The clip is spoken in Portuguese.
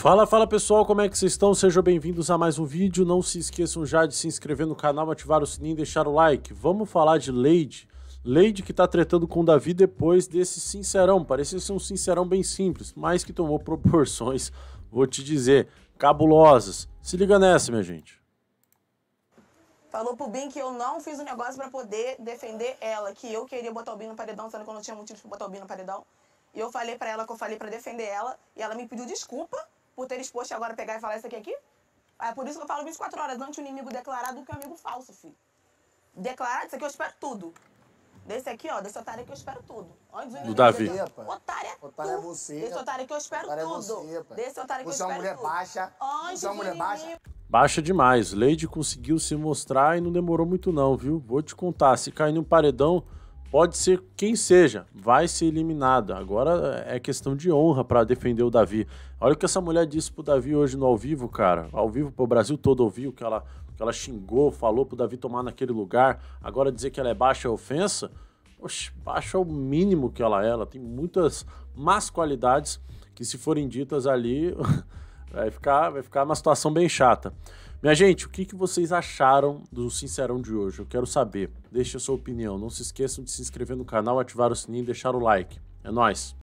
Fala, fala pessoal, como é que vocês estão? Sejam bem-vindos a mais um vídeo. Não se esqueçam já de se inscrever no canal, ativar o sininho e deixar o like. Vamos falar de Lady. Lady que tá tretando com o Davi depois desse sincerão. Parecia ser um sincerão bem simples, mas que tomou proporções, vou te dizer, cabulosas. Se liga nessa, minha gente. Falou pro Bin que eu não fiz o um negócio para poder defender ela, que eu queria botar o Bin no paredão, sendo que eu não tinha motivo pra botar o Bin no paredão. E eu falei para ela que eu falei para defender ela, e ela me pediu desculpa por ter exposto agora pegar e falar isso aqui aqui? É por isso que eu falo 24 horas antes o inimigo declarado do que o amigo falso, filho. Declarado, isso aqui eu espero tudo. Desse aqui, ó, desse otário aqui eu espero tudo. o do Davi. Desse, otário é otário é, é você. Desse otário aqui eu espero otário é tudo. É você, desse otário aqui você eu espero tudo. tudo. baixa. Antes você é uma é mulher baixa. Baixa demais. Lady conseguiu se mostrar e não demorou muito não, viu? Vou te contar, se cair no paredão pode ser quem seja, vai ser eliminada. Agora é questão de honra para defender o Davi. Olha o que essa mulher disse pro Davi hoje no ao vivo, cara. Ao vivo pro Brasil todo ouviu que ela que ela xingou, falou pro Davi tomar naquele lugar. Agora dizer que ela é baixa é ofensa? Oxe, baixa é o mínimo que ela é. Ela tem muitas más qualidades que se forem ditas ali Vai ficar, vai ficar uma situação bem chata. Minha gente, o que, que vocês acharam do Sincerão de hoje? Eu quero saber. Deixe a sua opinião. Não se esqueçam de se inscrever no canal, ativar o sininho e deixar o like. É nóis!